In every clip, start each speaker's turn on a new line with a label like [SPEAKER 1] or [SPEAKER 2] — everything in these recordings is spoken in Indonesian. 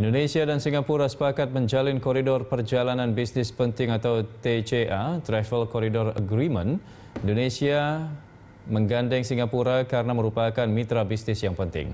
[SPEAKER 1] Indonesia dan Singapura sepakat menjalin koridor perjalanan bisnis penting atau TCA, Travel Corridor Agreement. Indonesia menggandeng Singapura karena merupakan mitra bisnis yang penting.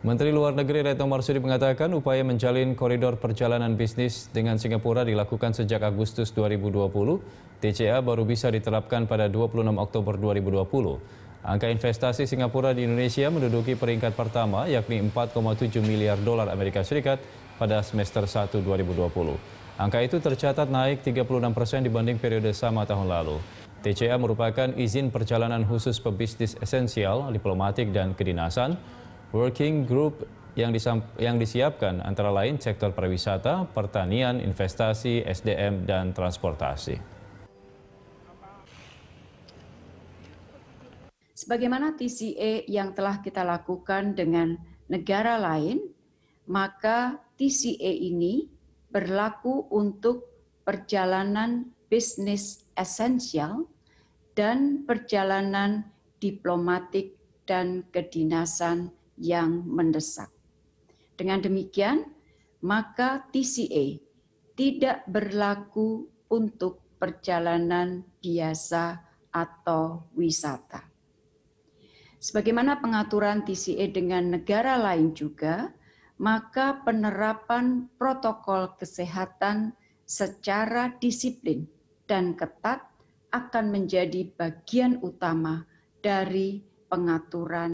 [SPEAKER 1] Menteri Luar Negeri Retno Marsudi mengatakan upaya menjalin koridor perjalanan bisnis dengan Singapura dilakukan sejak Agustus 2020. TCA baru bisa diterapkan pada 26 Oktober 2020. Angka investasi Singapura di Indonesia menduduki peringkat pertama yakni 4,7 miliar dolar Amerika Serikat pada semester 1 2020. Angka itu tercatat naik 36 persen dibanding periode sama tahun lalu. TCA merupakan izin perjalanan khusus pebisnis esensial, diplomatik, dan kedinasan. Working Group yang, yang disiapkan antara lain sektor pariwisata, pertanian, investasi, SDM, dan transportasi.
[SPEAKER 2] Sebagaimana TCA yang telah kita lakukan dengan negara lain, maka TCA ini berlaku untuk perjalanan bisnis esensial dan perjalanan diplomatik dan kedinasan yang mendesak. Dengan demikian, maka TCA tidak berlaku untuk perjalanan biasa atau wisata. Sebagaimana pengaturan TCA dengan negara lain juga, maka penerapan protokol kesehatan secara disiplin dan ketat akan menjadi bagian utama dari pengaturan